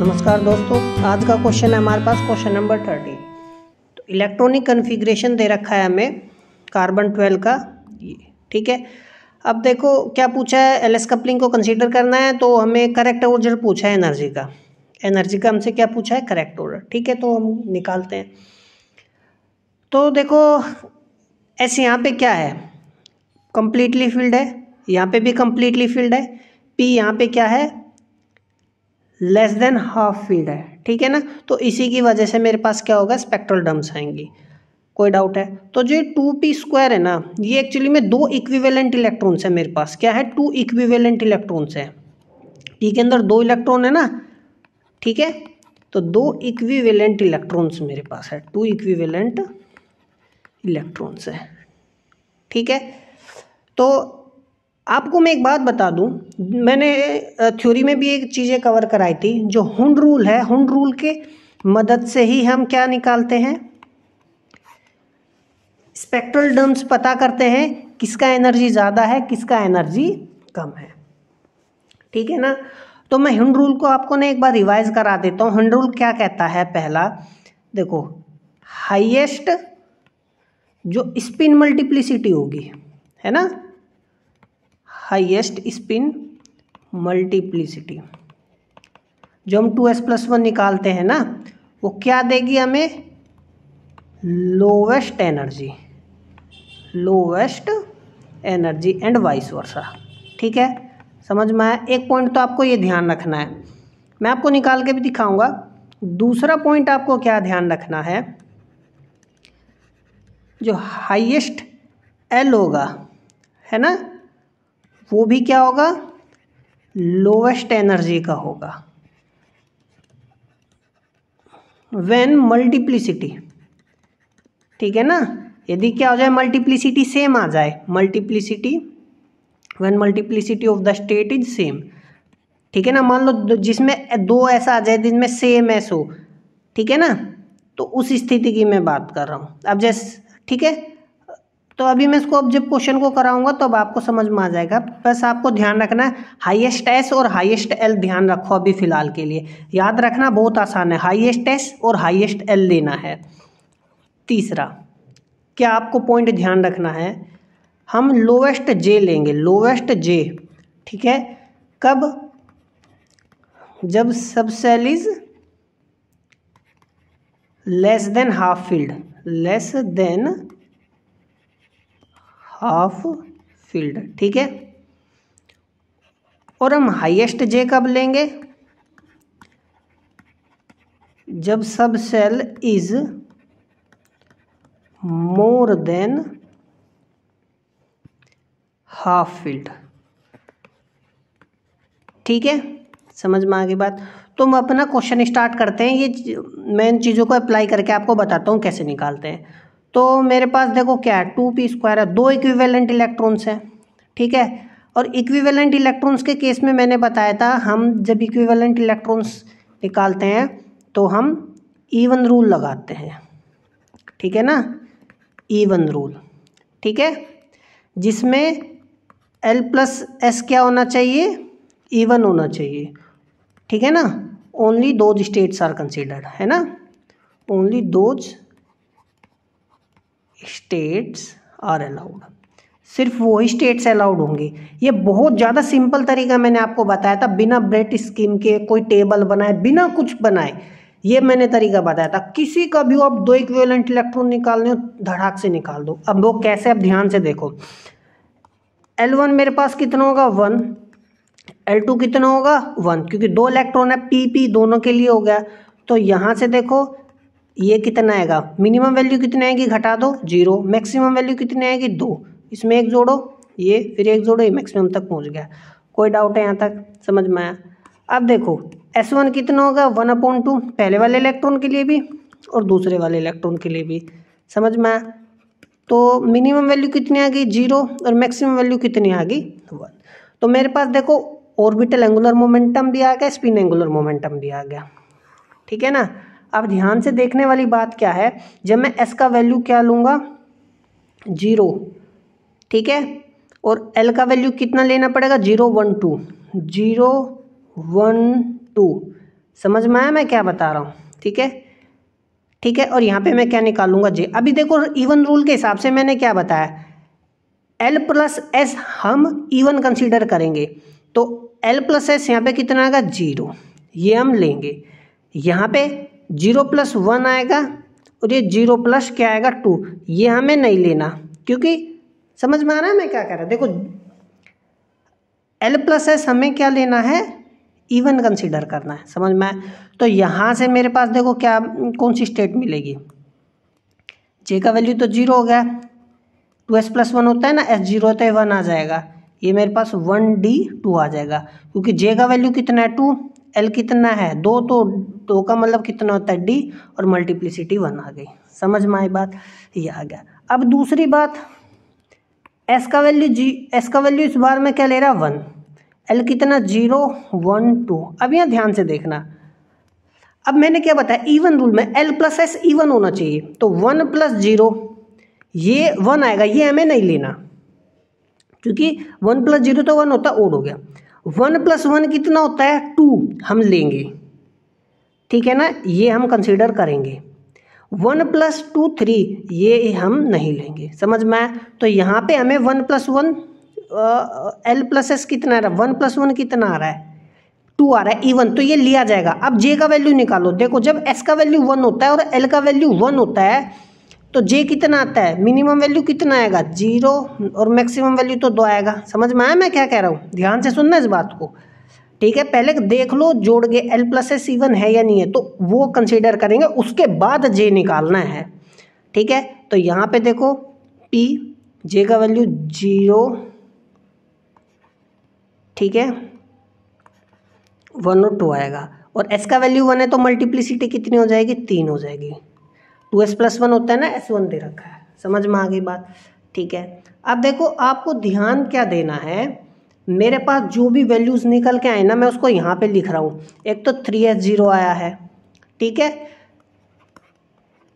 नमस्कार दोस्तों आज का क्वेश्चन है हमारे पास क्वेश्चन नंबर थर्टी तो इलेक्ट्रॉनिक कन्फिग्रेशन दे रखा है हमें कार्बन ट्वेल्व का ठीक है अब देखो क्या पूछा है एल एस कपलिंग को कंसीडर करना है तो हमें करेक्ट ऑर्डर पूछा है एनर्जी का एनर्जी का हमसे क्या पूछा है करेक्ट ऑर्डर ठीक है तो हम निकालते हैं तो देखो ऐसे यहाँ पे क्या है कम्प्लीटली फील्ड है यहाँ पे भी कम्प्लीटली फील्ड है पी यहाँ पे क्या है लेस देन हाफ फील्ड है ठीक है ना तो इसी की वजह से मेरे पास क्या होगा स्पेक्ट्रल डम्स आएंगी कोई डाउट है तो जो टू पी स्क्वायर है ना ये एक्चुअली में दो इक्विवेलेंट इलेक्ट्रॉन्स है मेरे पास क्या है टू इक्विवेलेंट इलेक्ट्रॉन्स है टी के अंदर दो इलेक्ट्रॉन है ना ठीक है तो दो इक्विवेलेंट इलेक्ट्रॉन्स मेरे पास है टू इक्विवेलेंट इलेक्ट्रॉन्स है ठीक है तो आपको मैं एक बात बता दूं मैंने थ्योरी में भी एक चीज़ें कवर कराई थी जो हुंड रूल है हुंड रूल के मदद से ही हम क्या निकालते हैं स्पेक्ट्रल डम्स पता करते हैं किसका एनर्जी ज़्यादा है किसका एनर्जी कम है ठीक है ना तो मैं हिंड रूल को आपको ना एक बार रिवाइज करा देता हूँ हिंड रूल क्या कहता है पहला देखो हाईएस्ट जो स्पिन मल्टीप्लिसिटी होगी है ना हाईएस्ट स्पिन मल्टीप्लिसिटी जो हम टू एस प्लस वन निकालते हैं ना वो क्या देगी हमें lowest energy lowest energy and vice versa ठीक है समझ में आया एक पॉइंट तो आपको ये ध्यान रखना है मैं आपको निकाल के भी दिखाऊंगा दूसरा पॉइंट आपको क्या ध्यान रखना है जो हाईएस्ट एल होगा है ना वो भी क्या होगा लोवेस्ट एनर्जी का होगा वेन मल्टीप्लिसिटी ठीक है ना यदि क्या हो जाए मल्टीप्लिसिटी सेम आ जाए multiplicity when multiplicity of the state is same ठीक है ना मान लो जिसमें दो ऐसा आ जाए जिसमें सेम है सो ठीक है ना तो उस स्थिति की मैं बात कर रहा हूँ अब जैसे ठीक है तो अभी मैं इसको अब जब क्वेश्चन को कराऊंगा तब तो आपको समझ में आ जाएगा बस आपको ध्यान रखना है हाइएस्ट एस और हाइएस्ट एल ध्यान रखो अभी फिलहाल के लिए याद रखना बहुत आसान है हाइएस्ट एस और हाइएस्ट एल लेना है तीसरा क्या आपको पॉइंट ध्यान रखना है हम लोवेस्ट जे लेंगे लोवेस्ट जे ठीक है कब जब subshell is less than half filled less than half filled ठीक है और हम हाईएस्ट जे कब लेंगे जब subshell is more than half filled ठीक है समझ में आ गई बात तो हम अपना क्वेश्चन स्टार्ट करते हैं ये मेन चीज़ों को अप्लाई करके आपको बताता हूँ कैसे निकालते हैं तो मेरे पास देखो क्या है टू पी स्क्वायर है दो इक्विवेलेंट इलेक्ट्रॉन्स हैं ठीक है और इक्विवेलेंट इलेक्ट्रॉन्स के केस में मैंने बताया था हम जब इक्विवेलेंट इलेक्ट्रॉन्स निकालते हैं तो हम ईवन रूल लगाते हैं ठीक है ना ईवन रूल ठीक है जिसमें एल प्लस एस क्या होना चाहिए ईवन होना चाहिए ठीक है ना only those states are considered है ना only those states are allowed सिर्फ वो स्टेट्स अलाउड होंगे ये बहुत ज़्यादा सिंपल तरीका मैंने आपको बताया था बिना ब्रेट स्कीम के कोई टेबल बनाए बिना कुछ बनाए ये मैंने तरीका बताया था किसी का भी आप दो इक्वेलेंट इलेक्ट्रॉन निकालने हो धड़ाक से निकाल दो अब वो कैसे अब ध्यान से देखो एल वन मेरे पास कितना होगा वन एल टू कितना होगा वन क्योंकि दो इलेक्ट्रॉन है पी पी दोनों के लिए हो गया तो यहाँ से देखो ये कितना आएगा मिनिमम वैल्यू कितनी आएगी घटा दो जीरो मैक्सिमम वैल्यू कितनी आएगी दो इसमें एक जोड़ो ये फिर एक जोड़ो ये मैक्सिमम तक पहुंच गया कोई डाउट है यहाँ तक समझ में आया अब देखो एस वन कितना होगा वन अपॉन टू पहले वाले इलेक्ट्रॉन के लिए भी और दूसरे वाले इलेक्ट्रॉन के लिए भी समझ में आया तो मिनिमम वैल्यू कितनी आ गई जीरो और मैक्सिमम वैल्यू कितनी आ गई वन तो मेरे पास देखो ऑर्बिटल एंगुलर मोमेंटम भी आ गया स्पिन एंगुलर मोमेंटम भी आ गया ठीक है ना अब ध्यान से देखने वाली बात क्या है जब मैं एस का वैल्यू क्या लूँगा जीरो ठीक है और एल का वैल्यू कितना लेना पड़ेगा zero one two zero one two समझ में आया मैं क्या बता रहा हूँ ठीक है ठीक है और यहाँ पे मैं क्या निकालूंगा जे अभी देखो इवन रूल के हिसाब से मैंने क्या बताया एल प्लस एस हम इवन कंसीडर करेंगे तो एल प्लस एस यहाँ पे कितना आएगा जीरो ये हम लेंगे यहाँ पे जीरो प्लस वन आएगा और ये जीरो प्लस क्या आएगा टू ये हमें नहीं लेना क्योंकि समझ में आ रहा है मैं क्या कह रहा देखो एल प्लस एस हमें क्या लेना है इवन कंसिडर करना है समझ में आया तो यहाँ से मेरे पास देखो क्या कौन सी स्टेट मिलेगी जे का वैल्यू तो जीरो हो गया टू एस प्लस वन होता है ना एस जीरो होता है वन आ जाएगा ये मेरे पास वन डी टू आ जाएगा क्योंकि जे का वैल्यू कितना है टू एल कितना है दो तो दो का मतलब कितना होता है डी और मल्टीप्लिसिटी वन आ गई समझ में आई बात ये आ गया अब दूसरी बात एस का वैल्यू जी एस का वैल्यू इस बार में क्या ले रहा है वन एल कितना जीरो वन टू अब यहाँ ध्यान से देखना अब मैंने क्या बताया इवन रूल में एल प्लस एस इवन होना चाहिए तो वन प्लस जीरो ये वन आएगा ये हमें नहीं लेना क्योंकि वन प्लस जीरो तो वन होता ओड हो गया वन प्लस वन कितना होता है टू हम लेंगे ठीक है ना ये हम कंसिडर करेंगे वन प्लस टू थ्री ये हम नहीं लेंगे समझ में तो यहाँ पे हमें one plus one L plus S कितना आ रहा है वन प्लस वन कितना आ रहा है टू आ रहा है इवन तो ये लिया जाएगा अब जे का वैल्यू निकालो देखो जब एस का वैल्यू वन होता है और एल का वैल्यू वन होता है तो जे कितना आता है मिनिमम वैल्यू कितना आएगा जीरो और मैक्सिमम वैल्यू तो दो आएगा समझ में आया मैं क्या कह रहा हूँ ध्यान से सुनना इस बात को ठीक है पहले देख लो जोड़ के एल प्लस एस इवन है या नहीं है तो वो कंसिडर करेंगे उसके बाद जे निकालना है ठीक है तो यहाँ पे देखो पी जे का वैल्यू जीरो ठीक है वन और टू आएगा और एस का वैल्यू वन है तो मल्टीप्लिसिटी कितनी हो जाएगी तीन हो जाएगी टू एस प्लस वन होता है ना एस वन दे रखा है समझ में आ गई बात ठीक है अब देखो आपको ध्यान क्या देना है मेरे पास जो भी वैल्यूज़ निकल के आए ना मैं उसको यहाँ पे लिख रहा हूँ एक तो थ्री एस ज़ीरो आया है ठीक है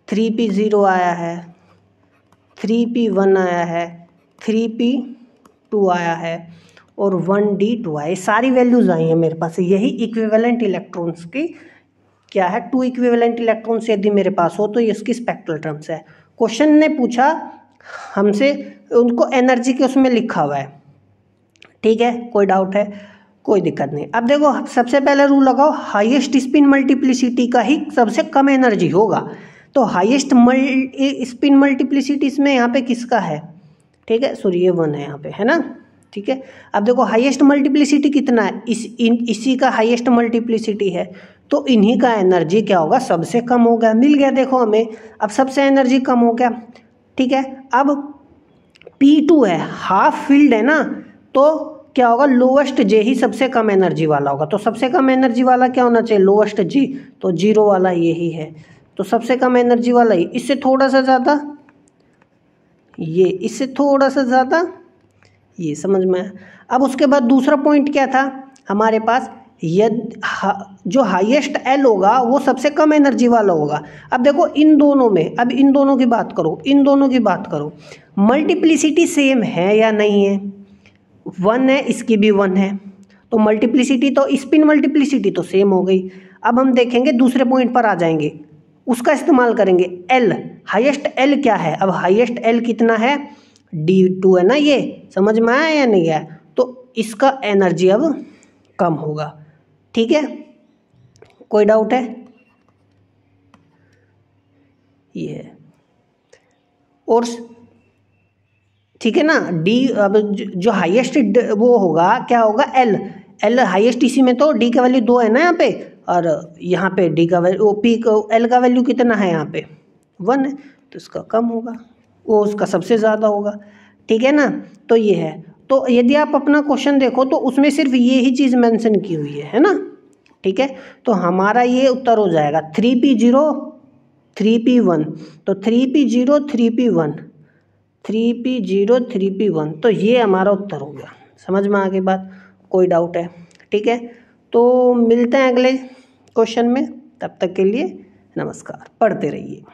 थ्री पी ज़ीरो आया है थ्री पी वन आया है थ्री पी टू आया है और वन डी टू आया सारी वैल्यूज़ आई हैं मेरे पास यही इक्विवेलेंट इलेक्ट्रॉन्स की क्या है टू इक्विवेलेंट इलेक्ट्रॉन्स यदि मेरे पास हो तो इसकी स्पेक्ट्रल टर्म्स है क्वेश्चन ने पूछा हमसे उनको एनर्जी के उसमें लिखा हुआ है ठीक है कोई डाउट है कोई दिक्कत नहीं अब देखो सबसे पहले रूल लगाओ हाईएस्ट स्पिन मल्टीप्लिसिटी का ही सबसे कम एनर्जी होगा तो हाईएस्ट मल्टी स्पिन मल्टीप्लिसिटी इसमें यहाँ पे किसका है ठीक है सूर्य वन है यहाँ पे है ना ठीक है अब देखो हाईएस्ट मल्टीप्लिसिटी कितना है इस इन इसी का हाईएस्ट मल्टीप्लिसिटी है तो इन्हीं का एनर्जी क्या होगा सबसे कम होगा मिल गया देखो हमें अब सबसे एनर्जी कम हो गया ठीक है अब P2 है हाफ फील्ड है ना तो क्या होगा लोवेस्ट जे ही सबसे कम एनर्जी वाला होगा तो सबसे कम एनर्जी वाला क्या होना चाहिए लोवेस्ट G तो जीरो वाला यही है तो सबसे कम एनर्जी वाला ही इससे थोड़ा सा ज़्यादा ये इससे थोड़ा सा ज़्यादा ये समझ में आया अब उसके बाद दूसरा पॉइंट क्या था हमारे पास यद हा, जो हाईएस्ट एल होगा वो सबसे कम एनर्जी वाला होगा अब देखो इन दोनों में अब इन दोनों की बात करो इन दोनों की बात करो मल्टीप्लिसिटी सेम है या नहीं है वन है इसकी भी वन है तो मल्टीप्लिसिटी तो स्पिन मल्टीप्लिसिटी तो सेम हो गई अब हम देखेंगे दूसरे पॉइंट पर आ जाएंगे उसका इस्तेमाल करेंगे एल हाइएस्ट एल क्या है अब हाइएस्ट एल कितना है डी टू है ना ये समझ में आया या नहीं आया तो इसका एनर्जी अब कम होगा ठीक है कोई डाउट है ये है और ठीक है ना डी अब जो हाईएस्ट वो होगा क्या होगा एल एल हाईएस्ट इसी में तो डी का वैल्यू दो है ना यहाँ पे और यहाँ पे डी का वैल्यू पी का एल का वैल्यू कितना है यहाँ पे वन है तो इसका कम होगा वो उसका सबसे ज़्यादा होगा ठीक है ना तो ये है तो यदि आप अपना क्वेश्चन देखो तो उसमें सिर्फ ये ही चीज़ मेंशन की हुई है है ना ठीक है तो हमारा ये उत्तर हो जाएगा three P zero three P one तो three P zero three P one three P zero three P one तो ये हमारा उत्तर हो गया समझ में आगे बात कोई डाउट है ठीक है तो मिलते हैं अगले क्वेश्चन में तब तक के लिए नमस्कार पढ़ते रहिए